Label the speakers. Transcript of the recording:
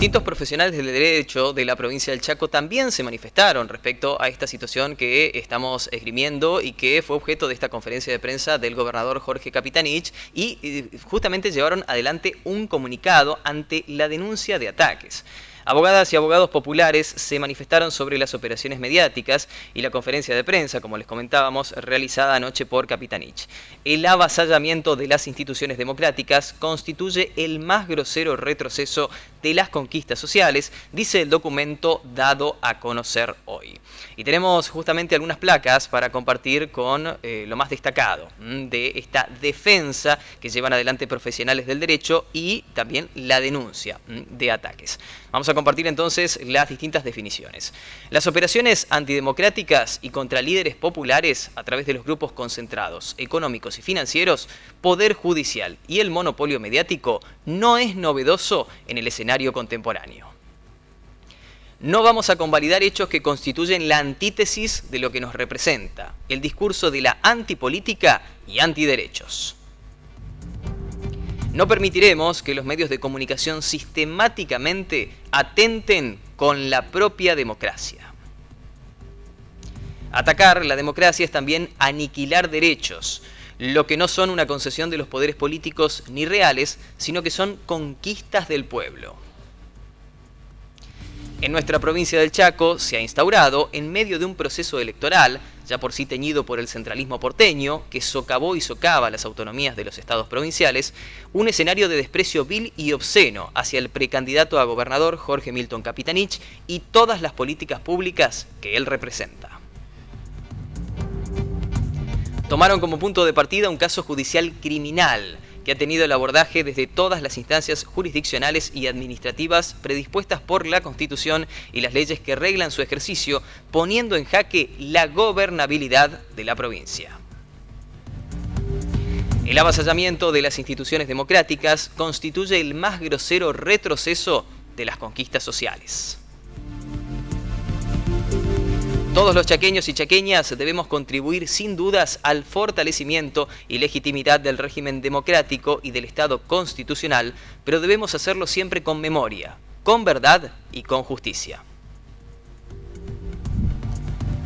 Speaker 1: Distintos profesionales del derecho de la provincia del Chaco también se manifestaron respecto a esta situación que estamos esgrimiendo y que fue objeto de esta conferencia de prensa del gobernador Jorge Capitanich y eh, justamente llevaron adelante un comunicado ante la denuncia de ataques. Abogadas y abogados populares se manifestaron sobre las operaciones mediáticas y la conferencia de prensa, como les comentábamos, realizada anoche por Capitanich. El avasallamiento de las instituciones democráticas constituye el más grosero retroceso de las conquistas sociales, dice el documento dado a conocer hoy. Y tenemos justamente algunas placas para compartir con eh, lo más destacado de esta defensa que llevan adelante profesionales del derecho y también la denuncia de ataques. Vamos a compartir entonces las distintas definiciones. Las operaciones antidemocráticas y contra líderes populares a través de los grupos concentrados, económicos y financieros, poder judicial y el monopolio mediático no es novedoso en el escenario contemporáneo. No vamos a convalidar hechos que constituyen la antítesis de lo que nos representa, el discurso de la antipolítica y antiderechos. No permitiremos que los medios de comunicación sistemáticamente atenten con la propia democracia. Atacar la democracia es también aniquilar derechos, lo que no son una concesión de los poderes políticos ni reales, sino que son conquistas del pueblo. En nuestra provincia del Chaco se ha instaurado, en medio de un proceso electoral, ya por sí teñido por el centralismo porteño, que socavó y socava las autonomías de los estados provinciales, un escenario de desprecio vil y obsceno hacia el precandidato a gobernador Jorge Milton Capitanich y todas las políticas públicas que él representa. Tomaron como punto de partida un caso judicial criminal, que ha tenido el abordaje desde todas las instancias jurisdiccionales y administrativas predispuestas por la Constitución y las leyes que reglan su ejercicio, poniendo en jaque la gobernabilidad de la provincia. El avasallamiento de las instituciones democráticas constituye el más grosero retroceso de las conquistas sociales. Todos los chaqueños y chaqueñas debemos contribuir sin dudas al fortalecimiento y legitimidad del régimen democrático y del Estado constitucional, pero debemos hacerlo siempre con memoria, con verdad y con justicia.